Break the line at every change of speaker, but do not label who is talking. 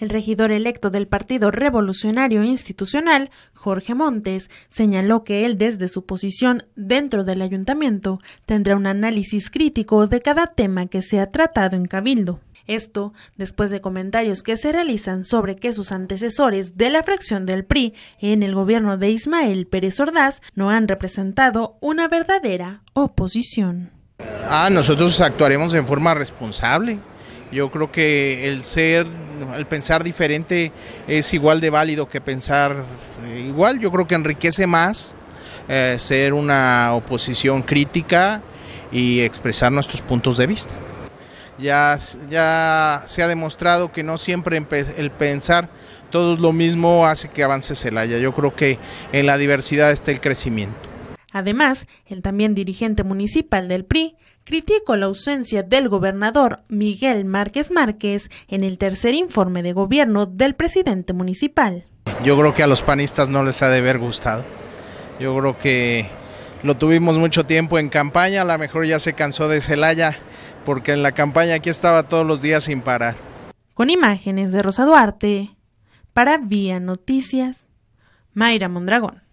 El regidor electo del Partido Revolucionario Institucional, Jorge Montes, señaló que él desde su posición dentro del ayuntamiento tendrá un análisis crítico de cada tema que sea tratado en Cabildo. Esto después de comentarios que se realizan sobre que sus antecesores de la fracción del PRI en el gobierno de Ismael Pérez Ordaz no han representado una verdadera oposición.
Ah, nosotros actuaremos en forma responsable. Yo creo que el ser el pensar diferente es igual de válido que pensar eh, igual. Yo creo que enriquece más eh, ser una oposición crítica y expresar nuestros puntos de vista. Ya, ya se ha demostrado que no siempre el pensar todos lo mismo hace que avance Celaya. Yo creo que en la diversidad está el crecimiento.
Además, el también dirigente municipal del PRI criticó la ausencia del gobernador Miguel Márquez Márquez en el tercer informe de gobierno del presidente municipal.
Yo creo que a los panistas no les ha de haber gustado. Yo creo que lo tuvimos mucho tiempo en campaña, a lo mejor ya se cansó de Celaya, porque en la campaña aquí estaba todos los días sin parar.
Con imágenes de Rosa Duarte, para Vía Noticias, Mayra Mondragón.